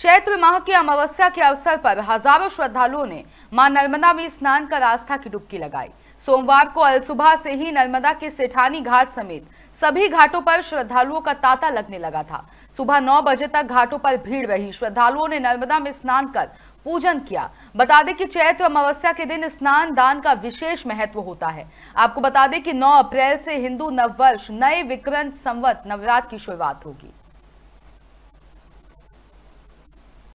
चैत्र माह की अमावस्या के अवसर पर हजारों श्रद्धालुओं ने मां नर्मदा में स्नान कर आस्था की डुबकी लगाई सोमवार को अलसुबह से ही नर्मदा के सेठानी घाट समेत सभी घाटों पर श्रद्धालुओं का तांता लगने लगा था सुबह 9 बजे तक घाटों पर भीड़ रही श्रद्धालुओं ने नर्मदा में स्नान कर पूजन किया बता दें कि चैत्र अमावस्या के दिन स्नान दान का विशेष महत्व होता है आपको बता दें कि 9 अप्रैल से हिंदू नववर्ष नए विक्रम संवत नवरात्र की शुरुआत होगी